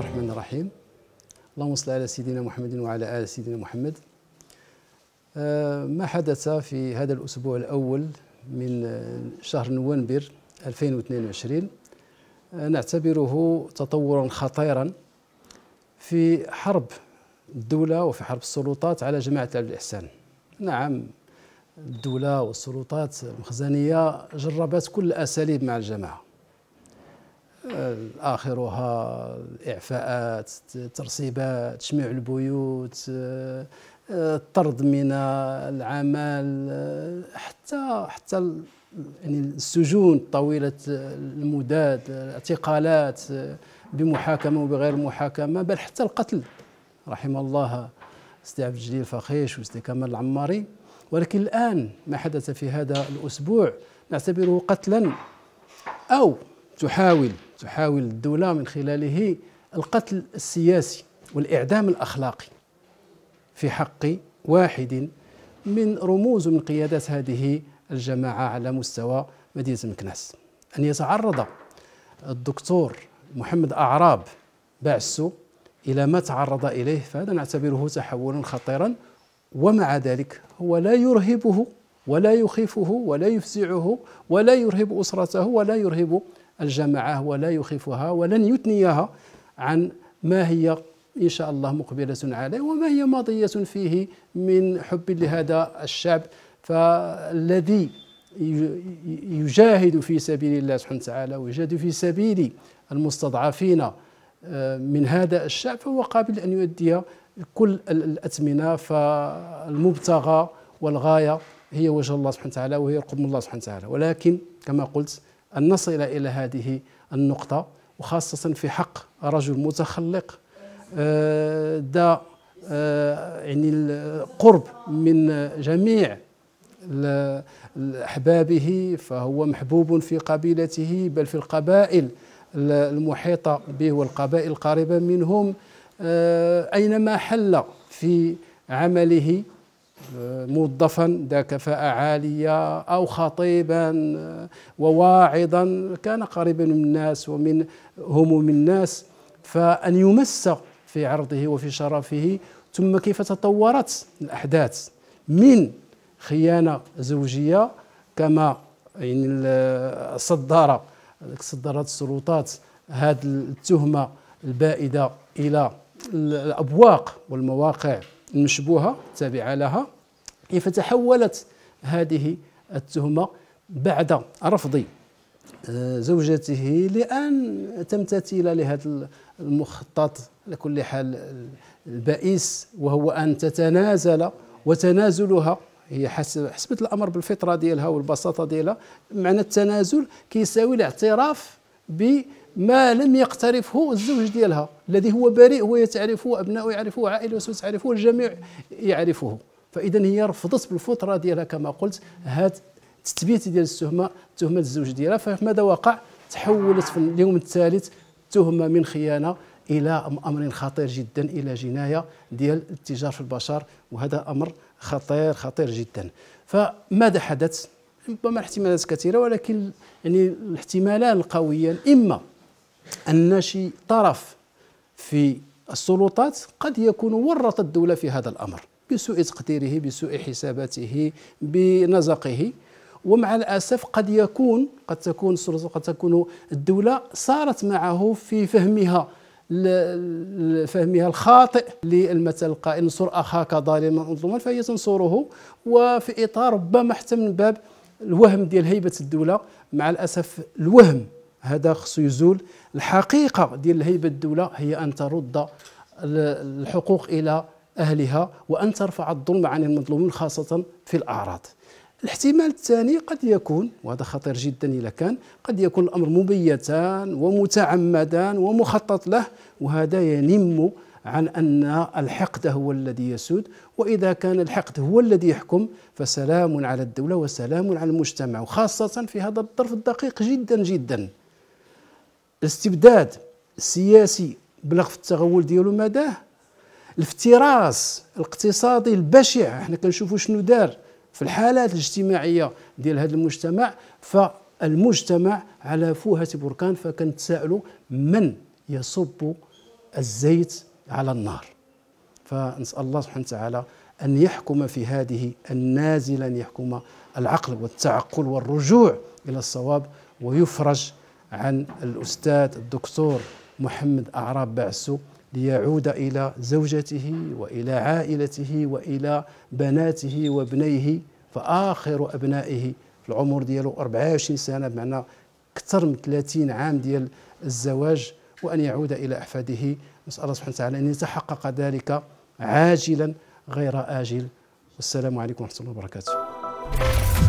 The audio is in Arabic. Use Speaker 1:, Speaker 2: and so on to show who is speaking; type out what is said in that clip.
Speaker 1: الله الرحمن الرحيم اللهم صل على سيدنا محمد وعلى آل سيدنا محمد آه، ما حدث في هذا الأسبوع الأول من شهر نوفمبر 2022 آه، نعتبره تطورا خطيرا في حرب الدولة وفي حرب السلطات على جماعة الإحسان نعم الدولة والسلطات المخزنية جربت كل الأساليب مع الجماعة اخرها اعفاءات ترسيبات تشميع البيوت الطرد من العمل حتى حتى يعني السجون طويله المداد الاعتقالات بمحاكمه وبغير محاكمه بل حتى القتل رحم الله سي عبد الجليل فخيش وسي كمال العماري ولكن الان ما حدث في هذا الاسبوع نعتبره قتلا او تحاول تحاول الدولة من خلاله القتل السياسي والإعدام الأخلاقي في حق واحد من رموز من قيادات هذه الجماعة على مستوى مدينة مكناس أن يتعرض الدكتور محمد أعراب بعسو إلى ما تعرض إليه فهذا نعتبره تحولا خطيرا ومع ذلك هو لا يرهبه ولا يخيفه ولا يفزعه ولا يرهب أسرته ولا يرهب الجماعة ولا يخيفها ولن يثنيها عن ما هي إن شاء الله مقبلة عليه وما هي ماضية فيه من حب لهذا الشعب فالذي يجاهد في سبيل الله سبحانه وتعالى ويجاهد في سبيل المستضعفين آه، من هذا الشعب فهو قابل أن يؤدي كل الأثمنة فالمبتغى والغاية هي وجه الله سبحانه وتعالى وهي رقم الله سبحانه وتعالى ولكن كما قلت أن نصل إلى هذه النقطة وخاصة في حق رجل متخلق ذا آه، آه، يعني القرب من جميع أحبابه فهو محبوب في قبيلته بل في القبائل المحيطة به والقبائل القريبة منهم آه، أينما حل في عمله موظفا ذا كفاءة عالية أو خطيبا آه، وواعظا كان قريبا من الناس ومن هموم الناس فأن يمس في عرضه وفي شرفه ثم كيف تطورت الأحداث من خيانة زوجية كما يعني صدر صدرت السلطات هذه التهمة البائدة إلى الأبواق والمواقع المشبوهة التابعة لها فتحولت هذه التهمة بعد رفض آه، زوجته لأن تمتثل لهذا المخطط لكل حال البائس وهو أن تتنازل وتنازلها هي حسب حسبت الامر بالفطره ديالها والبساطه ديالها معنى التنازل كيساوي الاعتراف ب ما لم يقترفه الزوج ديالها الذي هو بريء هو يتعرفه أبناؤه يعرفه عائلته تعرفه الجميع يعرفه فإذا هي رفضت بالفترة ديالها كما قلت هاد تثبيت ديال التهمة تهمة الزوج ديالها فماذا وقع تحولت في اليوم الثالث تهمة من خيانة الى امر خطير جدا الى جنايه ديال التجار في البشر وهذا امر خطير خطير جدا فماذا حدث ربما احتمالات كثيره ولكن يعني الاحتمالان القويان اما أن شي طرف في السلطات قد يكون ورط الدولة في هذا الأمر بسوء تقديره بسوء حساباته بنزقه ومع الاسف قد يكون قد تكون قد تكون الدوله صارت معه في فهمها فهمها الخاطئ للمثل القائل انصر اخاك ظالما مظلوما فهي تنصره وفي اطار ربما حتى من باب الوهم ديال هيبه الدوله مع الاسف الوهم هذا خصو يزول الحقيقه ديال هيبه الدوله هي ان ترد الحقوق الى اهلها وان ترفع الظلم عن المظلومين خاصه في الاعراض الاحتمال الثاني قد يكون وهذا خطير جدا اذا كان قد يكون الامر مبيتان ومتعمدان ومخطط له وهذا ينم عن ان الحقد هو الذي يسود واذا كان الحقد هو الذي يحكم فسلام على الدوله وسلام على المجتمع وخاصه في هذا الظرف الدقيق جدا جدا الاستبداد السياسي بلغ في التغول ديالو مداه الافتراس الاقتصادي البشع احنا كنشوفوا شنو دار في الحالات الاجتماعيه ديال هذا المجتمع فالمجتمع على فوهه بركان فكنتسائلوا من يصب الزيت على النار فنسال الله سبحانه وتعالى ان يحكم في هذه النازله ان يحكم العقل والتعقل والرجوع الى الصواب ويفرج عن الأستاذ الدكتور محمد أعراب بعسو ليعود إلى زوجته وإلى عائلته وإلى بناته وابنيه فآخر أبنائه العمر ديالو 24 سنة بمعنى أكثر من 30 عام ديال الزواج وأن يعود إلى أحفاده نسأل الله سبحانه وتعالى أن يتحقق ذلك عاجلا غير آجل والسلام عليكم ورحمة الله وبركاته